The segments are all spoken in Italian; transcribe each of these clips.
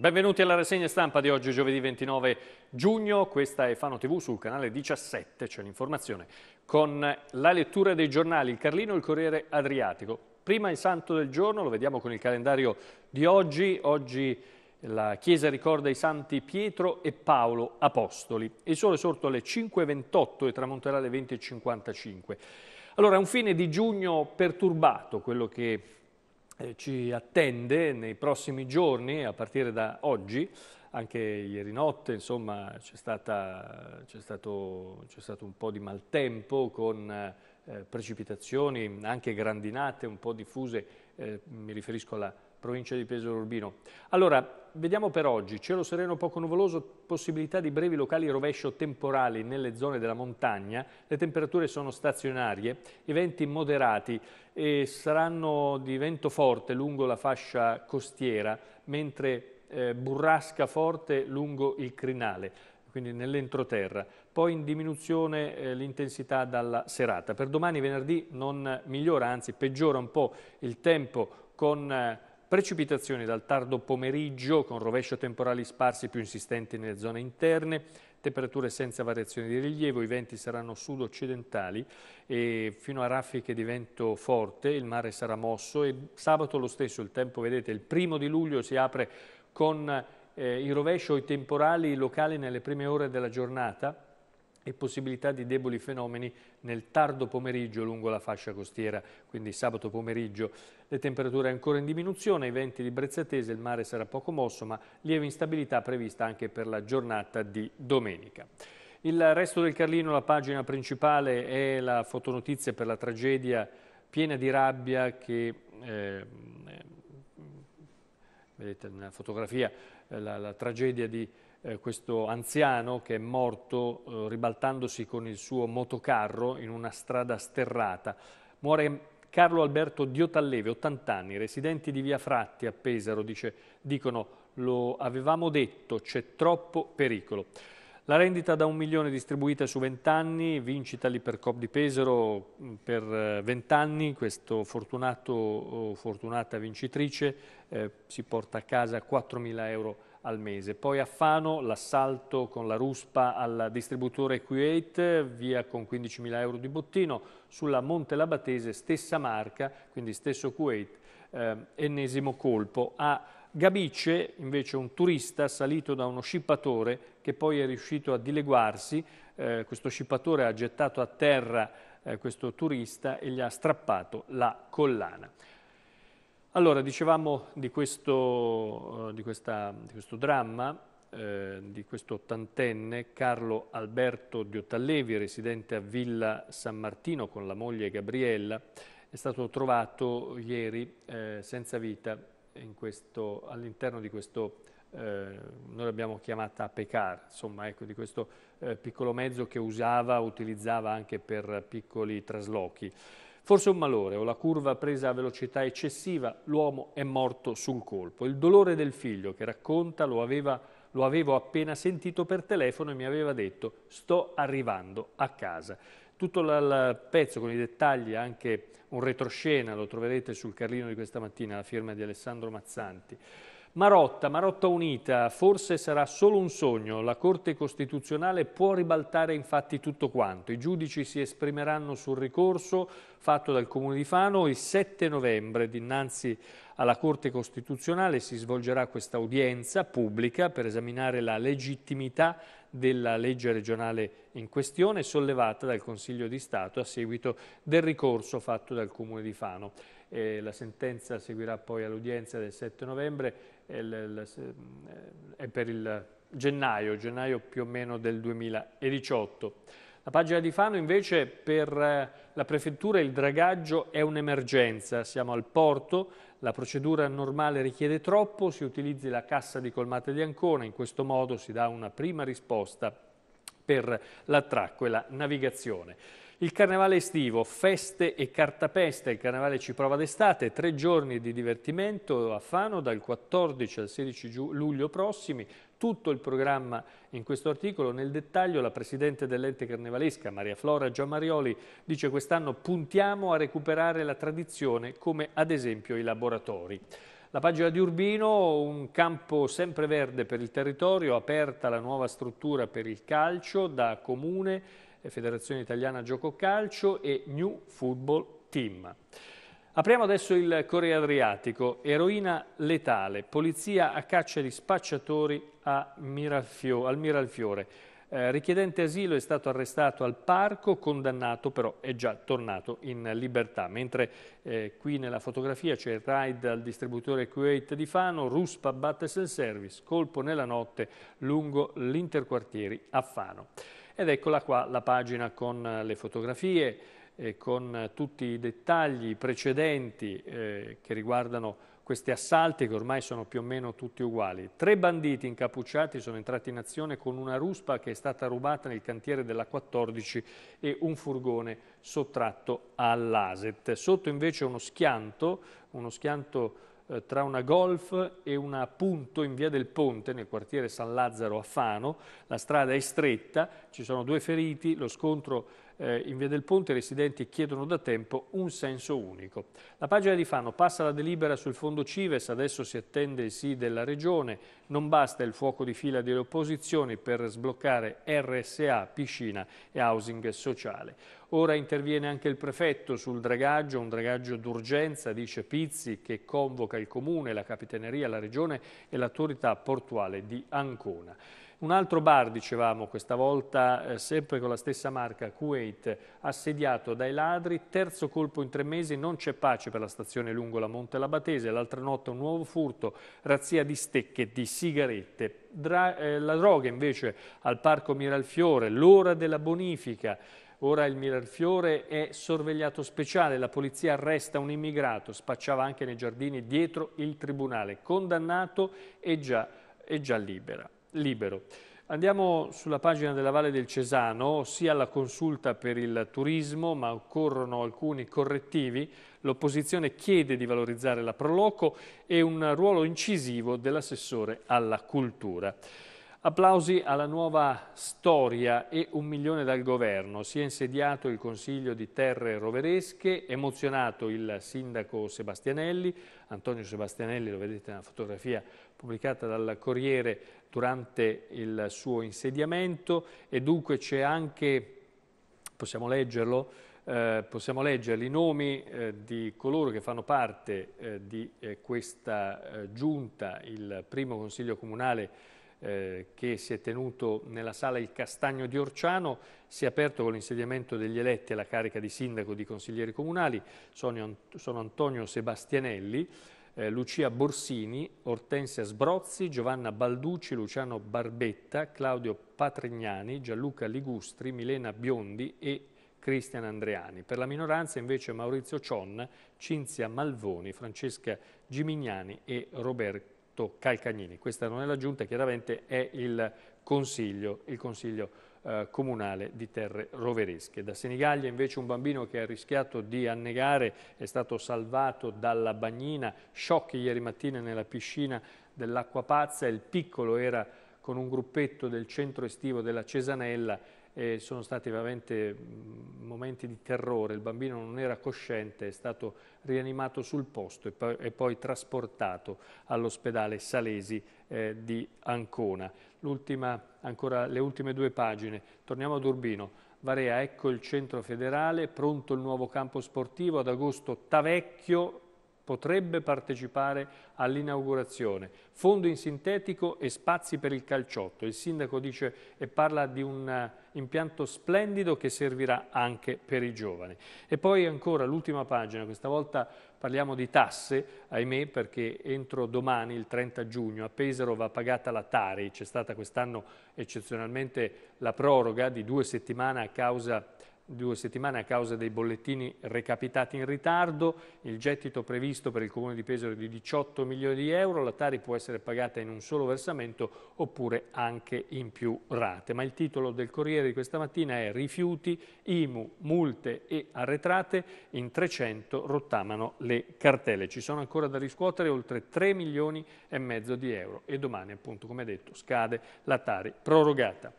Benvenuti alla rassegna stampa di oggi, giovedì 29 giugno. Questa è Fano TV sul canale 17, c'è l'informazione. Con la lettura dei giornali, il Carlino e il Corriere Adriatico. Prima il santo del giorno, lo vediamo con il calendario di oggi. Oggi la Chiesa ricorda i santi Pietro e Paolo, apostoli. Il sole è sorto alle 5.28 e tramonterà alle 20.55. Allora, è un fine di giugno perturbato, quello che eh, ci attende nei prossimi giorni, a partire da oggi, anche ieri notte, insomma, c'è stato, stato, un po' di maltempo con eh, precipitazioni, anche grandinate un po' diffuse, eh, mi riferisco alla provincia di Pesaro Urbino. Allora, vediamo per oggi, cielo sereno poco nuvoloso, possibilità di brevi locali rovescio temporali nelle zone della montagna, le temperature sono stazionarie, i venti moderati e saranno di vento forte lungo la fascia costiera, mentre eh, burrasca forte lungo il crinale quindi nell'entroterra, poi in diminuzione eh, l'intensità dalla serata. Per domani venerdì non migliora, anzi peggiora un po' il tempo con eh, Precipitazioni dal tardo pomeriggio con rovescio temporali sparsi più insistenti nelle zone interne, temperature senza variazioni di rilievo, i venti saranno sud-occidentali e fino a raffiche di vento forte, il mare sarà mosso e sabato lo stesso, il tempo vedete, il primo di luglio si apre con eh, i rovesci o i temporali locali nelle prime ore della giornata, e possibilità di deboli fenomeni nel tardo pomeriggio lungo la fascia costiera, quindi sabato pomeriggio. Le temperature ancora in diminuzione, i venti di Brezzatese, il mare sarà poco mosso, ma lieve instabilità prevista anche per la giornata di domenica. Il resto del Carlino, la pagina principale, è la fotonotizia per la tragedia piena di rabbia che... Eh, vedete nella fotografia eh, la, la tragedia di eh, questo anziano che è morto eh, ribaltandosi con il suo motocarro in una strada sterrata. Muore Carlo Alberto Diotalleve, 80 anni, residenti di Via Fratti a Pesaro, dice, dicono lo avevamo detto, c'è troppo pericolo. La rendita da un milione distribuita su 20 anni, vincita l'Ipercop di Pesaro mm, per 20 anni, questa fortunata vincitrice eh, si porta a casa 4.000 euro al mese. Poi a Fano l'assalto con la ruspa al distributore Kuwait via con 15.000 euro di bottino, sulla Monte Labatese stessa marca, quindi stesso Kuwait, eh, ennesimo colpo. A Gabice invece un turista salito da uno scippatore che poi è riuscito a dileguarsi, eh, questo scippatore ha gettato a terra eh, questo turista e gli ha strappato la collana. Allora, dicevamo di questo, eh, di questa, di questo dramma, eh, di questo ottantenne, Carlo Alberto Diotallevi, residente a Villa San Martino con la moglie Gabriella, è stato trovato ieri eh, senza vita all'interno di questo, eh, noi l'abbiamo chiamata Pecar, insomma, ecco, di questo eh, piccolo mezzo che usava, utilizzava anche per piccoli traslochi. Forse un malore o la curva presa a velocità eccessiva, l'uomo è morto sul colpo. Il dolore del figlio che racconta lo, aveva, lo avevo appena sentito per telefono e mi aveva detto sto arrivando a casa. Tutto il pezzo con i dettagli, anche un retroscena, lo troverete sul Carlino di questa mattina, la firma di Alessandro Mazzanti. Marotta, Marotta Unita, forse sarà solo un sogno, la Corte Costituzionale può ribaltare infatti tutto quanto. I giudici si esprimeranno sul ricorso fatto dal Comune di Fano il 7 novembre dinanzi alla Corte Costituzionale si svolgerà questa udienza pubblica per esaminare la legittimità della legge regionale in questione sollevata dal Consiglio di Stato a seguito del ricorso fatto dal Comune di Fano. Eh, la sentenza seguirà poi all'udienza del 7 novembre è per il gennaio, gennaio più o meno del 2018. La pagina di Fano invece per eh, la prefettura il dragaggio è un'emergenza, siamo al porto, la procedura normale richiede troppo, si utilizzi la cassa di colmate di Ancona, in questo modo si dà una prima risposta per l'attracco e la navigazione. Il carnevale estivo, feste e cartapesta, il carnevale ci prova d'estate, tre giorni di divertimento a Fano dal 14 al 16 luglio prossimi, tutto il programma in questo articolo. Nel dettaglio la Presidente dell'ente carnevalesca, Maria Flora Giammarioli, dice quest'anno puntiamo a recuperare la tradizione come ad esempio i laboratori. La pagina di Urbino, un campo sempre verde per il territorio, aperta la nuova struttura per il calcio da comune Federazione Italiana Gioco Calcio e New Football Team. Apriamo adesso il Corriere Adriatico, eroina letale, polizia a caccia di spacciatori Miralfio, al Miralfiore. Eh, richiedente asilo è stato arrestato al parco, condannato però è già tornato in libertà. Mentre eh, qui nella fotografia c'è il raid al distributore Kuwait di Fano, Ruspa batte service, colpo nella notte lungo l'interquartieri a Fano. Ed eccola qua la pagina con eh, le fotografie, eh, con eh, tutti i dettagli precedenti eh, che riguardano questi assalti che ormai sono più o meno tutti uguali. Tre banditi incappucciati sono entrati in azione con una ruspa che è stata rubata nel cantiere della 14 e un furgone sottratto all'Aset. Sotto invece uno schianto, uno schianto eh, tra una golf e una punto in via del Ponte nel quartiere San Lazzaro a Fano. La strada è stretta, ci sono due feriti, lo scontro eh, in via del Ponte i residenti chiedono da tempo un senso unico. La pagina di Fano passa la delibera sul fondo Cives, adesso si attende il sì della Regione, non basta il fuoco di fila delle opposizioni per sbloccare RSA, piscina e housing sociale. Ora interviene anche il prefetto sul dragaggio, un dragaggio d'urgenza, dice Pizzi, che convoca il comune, la capitaneria, la regione e l'autorità portuale di Ancona. Un altro bar, dicevamo, questa volta eh, sempre con la stessa marca, Kuwait, assediato dai ladri, terzo colpo in tre mesi, non c'è pace per la stazione lungo la Monte Labatese, l'altra notte un nuovo furto, razzia di stecche di sigarette. Dra eh, la droga invece al Parco Miralfiore, l'ora della bonifica, Ora il Mirarfiore è sorvegliato speciale, la polizia arresta un immigrato, spacciava anche nei giardini dietro il tribunale, condannato e già, e già libera, libero. Andiamo sulla pagina della Valle del Cesano, sia la consulta per il turismo, ma occorrono alcuni correttivi. L'opposizione chiede di valorizzare la Proloco e un ruolo incisivo dell'assessore alla cultura. Applausi alla nuova storia e un milione dal governo. Si è insediato il Consiglio di Terre Roveresche, emozionato il sindaco Sebastianelli. Antonio Sebastianelli, lo vedete nella fotografia pubblicata dal Corriere durante il suo insediamento e dunque c'è anche, possiamo leggerlo, eh, possiamo leggere i nomi eh, di coloro che fanno parte eh, di eh, questa eh, giunta, il primo consiglio comunale eh, che si è tenuto nella sala Il Castagno di Orciano, si è aperto con l'insediamento degli eletti alla carica di sindaco e di consiglieri comunali, sono, sono Antonio Sebastianelli, eh, Lucia Borsini, Ortensia Sbrozzi, Giovanna Balducci, Luciano Barbetta, Claudio Patrignani, Gianluca Ligustri, Milena Biondi e Cristian Andreani. Per la minoranza invece Maurizio Cion, Cinzia Malvoni, Francesca Gimignani e Roberto Alberto Calcagnini. Questa non è la giunta, chiaramente è il consiglio, il consiglio eh, comunale di Terre Roveresche. Da Senigallia invece un bambino che ha rischiato di annegare è stato salvato dalla bagnina, sciocchi ieri mattina nella piscina dell'acqua pazza, il piccolo era con un gruppetto del centro estivo della Cesanella e sono stati veramente momenti di terrore, il bambino non era cosciente, è stato rianimato sul posto e poi, e poi trasportato all'ospedale Salesi eh, di Ancona. ancora le ultime due pagine, torniamo ad Urbino. Varea, ecco il centro federale, pronto il nuovo campo sportivo, ad agosto Tavecchio potrebbe partecipare all'inaugurazione. Fondo in sintetico e spazi per il calciotto. Il sindaco dice e parla di un eh, impianto splendido che servirà anche per i giovani. E poi ancora l'ultima pagina, questa volta parliamo di tasse, ahimè perché entro domani, il 30 giugno, a Pesaro va pagata la Tari, c'è stata quest'anno eccezionalmente la proroga di due settimane a causa di due settimane a causa dei bollettini recapitati in ritardo, il gettito previsto per il Comune di Pesaro è di 18 milioni di euro, la Tari può essere pagata in un solo versamento oppure anche in più rate. Ma il titolo del Corriere di questa mattina è Rifiuti, IMU, multe e arretrate, in 300 rottamano le cartelle. Ci sono ancora da riscuotere oltre 3 milioni e mezzo di euro e domani appunto come detto scade la Tari prorogata.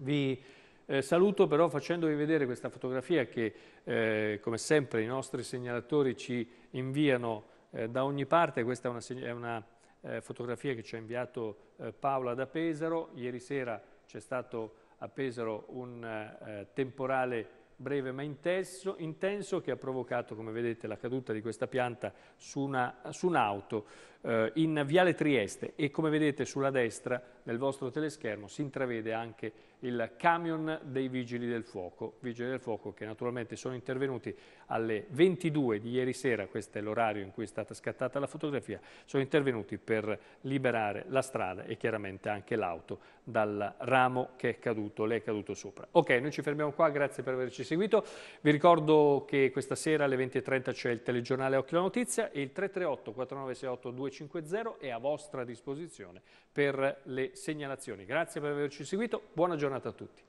Vi eh, saluto però facendovi vedere questa fotografia che eh, come sempre i nostri segnalatori ci inviano eh, da ogni parte, questa è una, è una eh, fotografia che ci ha inviato eh, Paola da Pesaro, ieri sera c'è stato a Pesaro un eh, temporale breve ma intenso, intenso, che ha provocato come vedete la caduta di questa pianta su un'auto eh, in Viale Trieste e come vedete sulla destra nel vostro teleschermo si intravede anche il camion dei Vigili del Fuoco, Vigili del Fuoco che naturalmente sono intervenuti alle 22 di ieri sera, questo è l'orario in cui è stata scattata la fotografia, sono intervenuti per liberare la strada e chiaramente anche l'auto dal ramo che è caduto, le è caduto sopra. Ok, noi ci fermiamo qua, grazie per averci seguito, vi ricordo che questa sera alle 20.30 c'è il telegiornale Occhio la Notizia e il 338 4968 2 250 è a vostra disposizione per le segnalazioni. Grazie per averci seguito, buona giornata a tutti.